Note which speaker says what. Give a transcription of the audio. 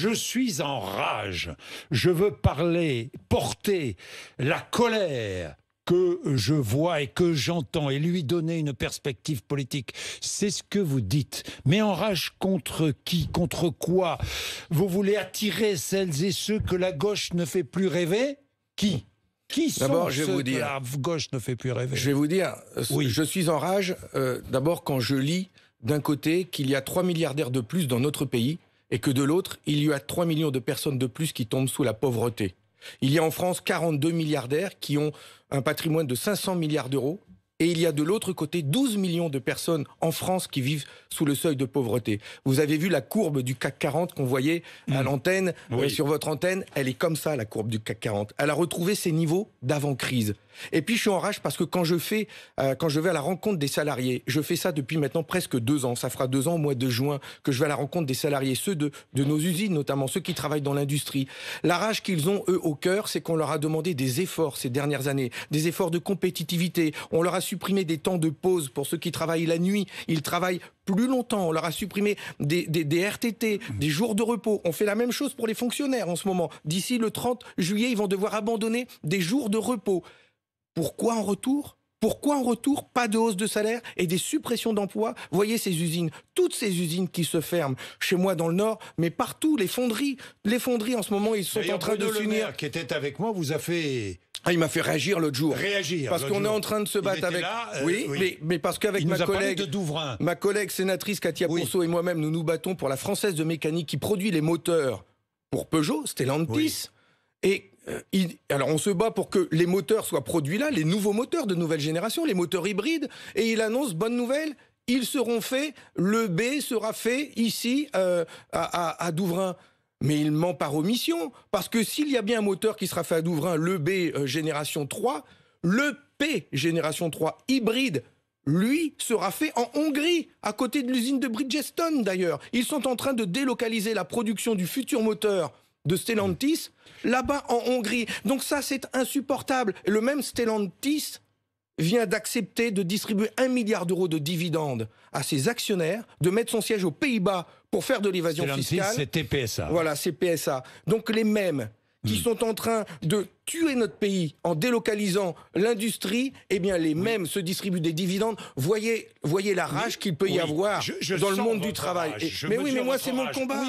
Speaker 1: Je suis en rage. Je veux parler, porter la colère que je vois et que j'entends et lui donner une perspective politique. C'est ce que vous dites. Mais en rage contre qui Contre quoi Vous voulez attirer celles et ceux que la gauche ne fait plus rêver Qui qui sont je ceux vous dire, que la
Speaker 2: gauche ne fait plus rêver Je vais vous dire, euh, oui. je suis en rage euh, d'abord quand je lis d'un côté qu'il y a 3 milliardaires de plus dans notre pays et que de l'autre, il y a 3 millions de personnes de plus qui tombent sous la pauvreté. Il y a en France 42 milliardaires qui ont un patrimoine de 500 milliards d'euros et il y a de l'autre côté 12 millions de personnes en France qui vivent sous le seuil de pauvreté. Vous avez vu la courbe du CAC 40 qu'on voyait à hmm. l'antenne, euh, oui. sur votre antenne, elle est comme ça, la courbe du CAC 40. Elle a retrouvé ses niveaux d'avant-crise. Et puis je suis en rage parce que quand je fais, euh, quand je vais à la rencontre des salariés, je fais ça depuis maintenant presque deux ans. Ça fera deux ans au mois de juin que je vais à la rencontre des salariés, ceux de, de nos usines notamment, ceux qui travaillent dans l'industrie. La rage qu'ils ont eux au cœur, c'est qu'on leur a demandé des efforts ces dernières années, des efforts de compétitivité. On leur a supprimé des temps de pause pour ceux qui travaillent la nuit. Ils travaillent plus longtemps. On leur a supprimé des, des, RTT, des jours de repos. On fait la même chose pour les fonctionnaires en ce moment. D'ici le 30 juillet, ils vont devoir abandonner des jours de repos. Pourquoi en retour pourquoi en retour, pas de hausse de salaire et des suppressions d'emplois Voyez ces usines, toutes ces usines qui se ferment, chez moi dans le Nord, mais partout, les fonderies. Les fonderies en ce moment, ils sont en train de s'unir. qui était avec moi, vous a fait ah, il m'a fait réagir l'autre jour. Réagir. Parce qu'on est en train de se battre avec. Euh, oui, Mais, parce qu'avec ma collègue, ma collègue sénatrice Katia oui. et moi-même, nous nous battons pour la française de mécanique qui produit les moteurs pour Peugeot, Stellantis. Et euh, alors on se bat pour que les moteurs soient produits là, les nouveaux moteurs de nouvelle génération, les moteurs hybrides. Et il annonce bonne nouvelle, ils seront faits. Le B sera fait ici euh, à, à, à Douvrin. Mais il ment par omission, parce que s'il y a bien un moteur qui sera fait à Douvrin, le B euh, génération 3, le P génération 3 hybride, lui, sera fait en Hongrie, à côté de l'usine de Bridgestone d'ailleurs. Ils sont en train de délocaliser la production du futur moteur de Stellantis là-bas en Hongrie. Donc ça, c'est insupportable. Le même Stellantis vient d'accepter de distribuer un milliard d'euros de dividendes à ses actionnaires, de mettre son siège aux Pays-Bas pour faire de l'évasion fiscale. C'est Voilà, c'est PSA. Donc les mêmes qui hmm. sont en train de tuer notre pays en délocalisant l'industrie, eh bien les mêmes se distribuent des dividendes. Voyez, voyez la rage qu'il peut y avoir dans le monde du travail. mais oui, mais moi c'est mon combat.